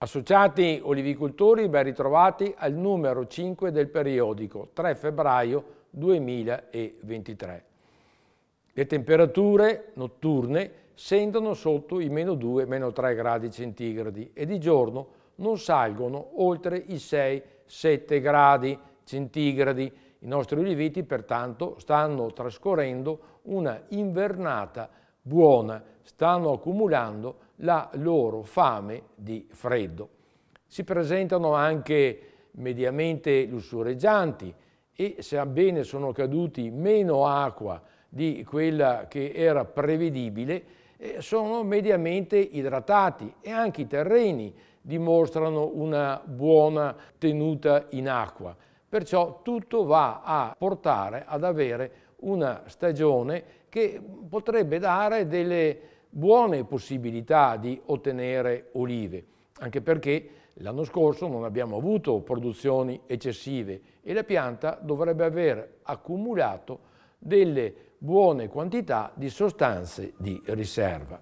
Associati olivicoltori ben ritrovati al numero 5 del periodico 3 febbraio 2023. Le temperature notturne scendono sotto i meno 2, meno 3 gradi centigradi e di giorno non salgono oltre i 6-7 gradi centigradi. I nostri oliveti pertanto stanno trascorrendo una invernata buona, stanno accumulando la loro fame di freddo. Si presentano anche mediamente lussureggianti e sebbene sono caduti meno acqua di quella che era prevedibile, sono mediamente idratati e anche i terreni dimostrano una buona tenuta in acqua. Perciò tutto va a portare ad avere una stagione che potrebbe dare delle buone possibilità di ottenere olive, anche perché l'anno scorso non abbiamo avuto produzioni eccessive e la pianta dovrebbe aver accumulato delle buone quantità di sostanze di riserva.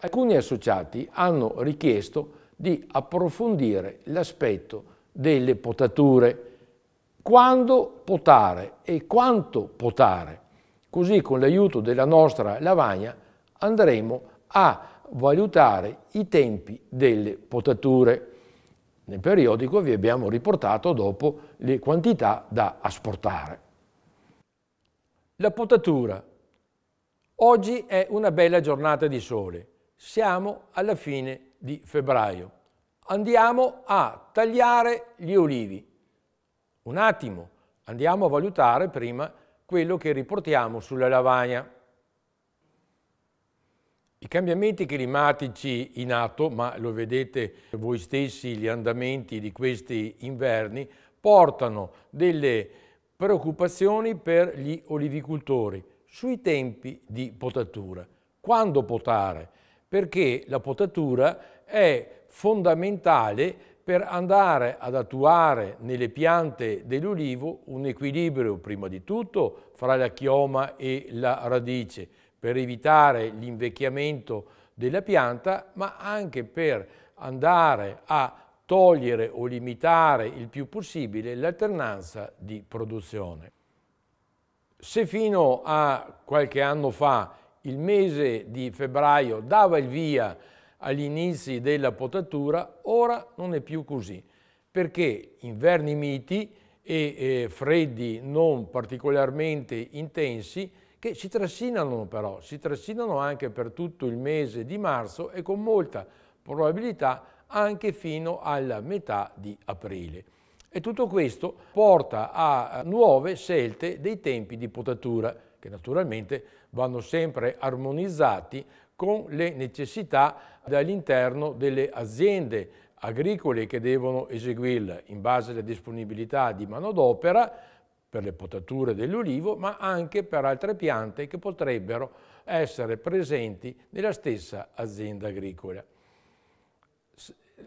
Alcuni associati hanno richiesto di approfondire l'aspetto delle potature, quando potare e quanto potare. Così con l'aiuto della nostra lavagna andremo a valutare i tempi delle potature. Nel periodico vi abbiamo riportato dopo le quantità da asportare. La potatura. Oggi è una bella giornata di sole. Siamo alla fine di febbraio. Andiamo a tagliare gli olivi. Un attimo, andiamo a valutare prima quello che riportiamo sulla lavagna. I cambiamenti climatici in atto, ma lo vedete voi stessi gli andamenti di questi inverni, portano delle preoccupazioni per gli olivicultori sui tempi di potatura. Quando potare? Perché la potatura è fondamentale per andare ad attuare nelle piante dell'olivo un equilibrio prima di tutto fra la chioma e la radice, per evitare l'invecchiamento della pianta, ma anche per andare a togliere o limitare il più possibile l'alternanza di produzione. Se fino a qualche anno fa il mese di febbraio dava il via agli inizi della potatura, ora non è più così, perché inverni miti e eh, freddi non particolarmente intensi che si trascinano però, si trascinano anche per tutto il mese di marzo e con molta probabilità anche fino alla metà di aprile. E tutto questo porta a nuove scelte dei tempi di potatura, che naturalmente vanno sempre armonizzati con le necessità dall'interno delle aziende agricole che devono eseguirla in base alla disponibilità di manodopera per le potature dell'olivo, ma anche per altre piante che potrebbero essere presenti nella stessa azienda agricola.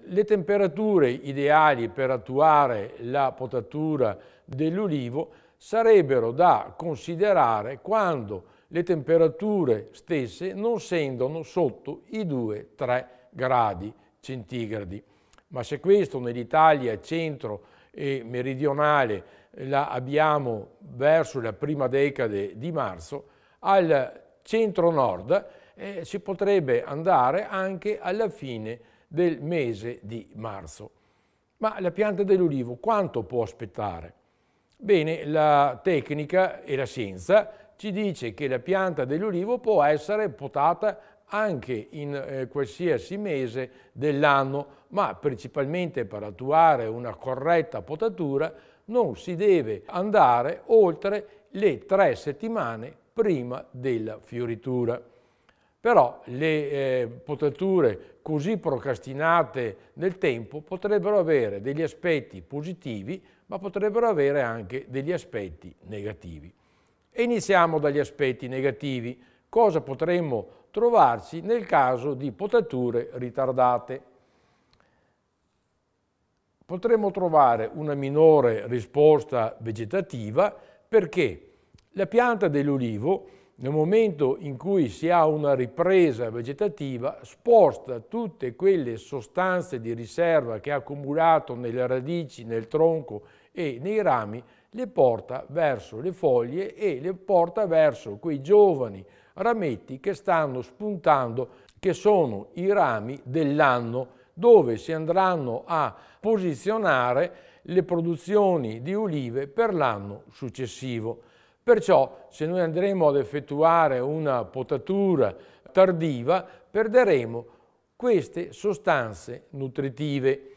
Le temperature ideali per attuare la potatura dell'olivo sarebbero da considerare quando le temperature stesse non scendono sotto i 2-3 gradi centigradi. Ma se questo nell'Italia centro e meridionale la abbiamo verso la prima decade di marzo, al centro-nord eh, si potrebbe andare anche alla fine del mese di marzo. Ma la pianta dell'olivo quanto può aspettare? Bene, la tecnica e la scienza ci dice che la pianta dell'olivo può essere potata anche in eh, qualsiasi mese dell'anno, ma principalmente per attuare una corretta potatura non si deve andare oltre le tre settimane prima della fioritura. Però le eh, potature così procrastinate nel tempo potrebbero avere degli aspetti positivi, ma potrebbero avere anche degli aspetti negativi. E iniziamo dagli aspetti negativi. Cosa potremmo trovarci nel caso di potature ritardate? potremmo trovare una minore risposta vegetativa perché la pianta dell'olivo, nel momento in cui si ha una ripresa vegetativa sposta tutte quelle sostanze di riserva che ha accumulato nelle radici, nel tronco e nei rami, le porta verso le foglie e le porta verso quei giovani rametti che stanno spuntando, che sono i rami dell'anno dove si andranno a posizionare le produzioni di olive per l'anno successivo. Perciò se noi andremo ad effettuare una potatura tardiva perderemo queste sostanze nutritive.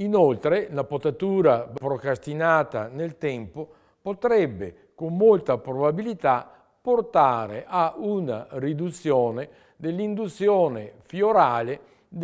Inoltre la potatura procrastinata nel tempo potrebbe con molta probabilità portare a una riduzione dell'induzione fiorale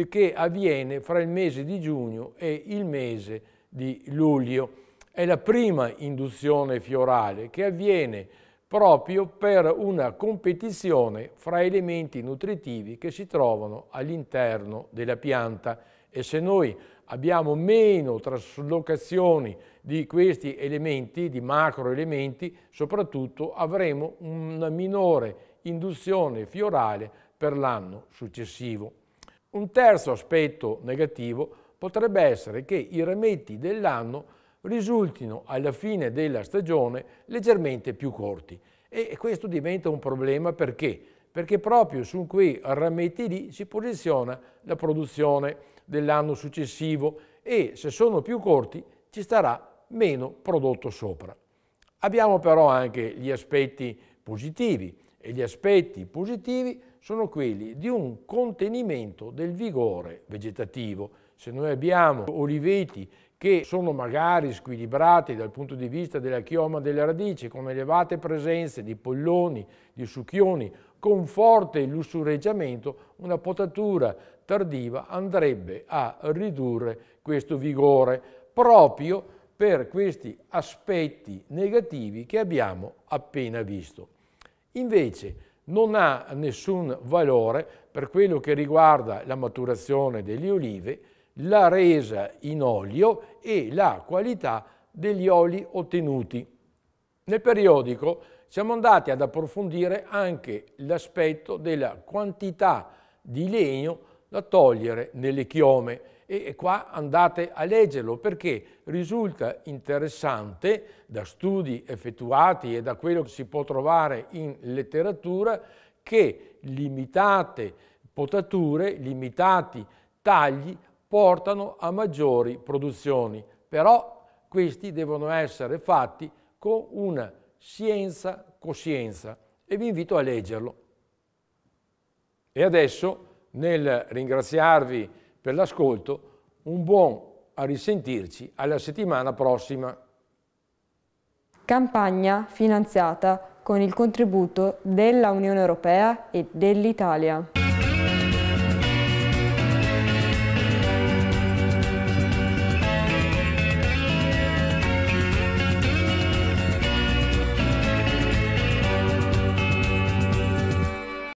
che avviene fra il mese di giugno e il mese di luglio. È la prima induzione fiorale che avviene proprio per una competizione fra elementi nutritivi che si trovano all'interno della pianta e se noi abbiamo meno traslocazioni di questi elementi, di macroelementi, soprattutto avremo una minore induzione fiorale per l'anno successivo. Un terzo aspetto negativo potrebbe essere che i remetti dell'anno risultino alla fine della stagione leggermente più corti e questo diventa un problema perché? Perché proprio su quei rametti lì si posiziona la produzione dell'anno successivo e se sono più corti ci starà meno prodotto sopra. Abbiamo però anche gli aspetti positivi e gli aspetti positivi sono quelli di un contenimento del vigore vegetativo. Se noi abbiamo oliveti che sono magari squilibrati dal punto di vista della chioma delle radici, con elevate presenze di polloni, di succhioni, con forte lussureggiamento, una potatura tardiva andrebbe a ridurre questo vigore proprio per questi aspetti negativi che abbiamo appena visto. Invece, non ha nessun valore per quello che riguarda la maturazione delle olive, la resa in olio e la qualità degli oli ottenuti. Nel periodico siamo andati ad approfondire anche l'aspetto della quantità di legno da togliere nelle chiome e qua andate a leggerlo perché risulta interessante da studi effettuati e da quello che si può trovare in letteratura che limitate potature, limitati tagli portano a maggiori produzioni, però questi devono essere fatti con una scienza coscienza e vi invito a leggerlo. E adesso nel ringraziarvi per l'ascolto, un buon a risentirci alla settimana prossima. Campagna finanziata con il contributo della Unione Europea e dell'Italia.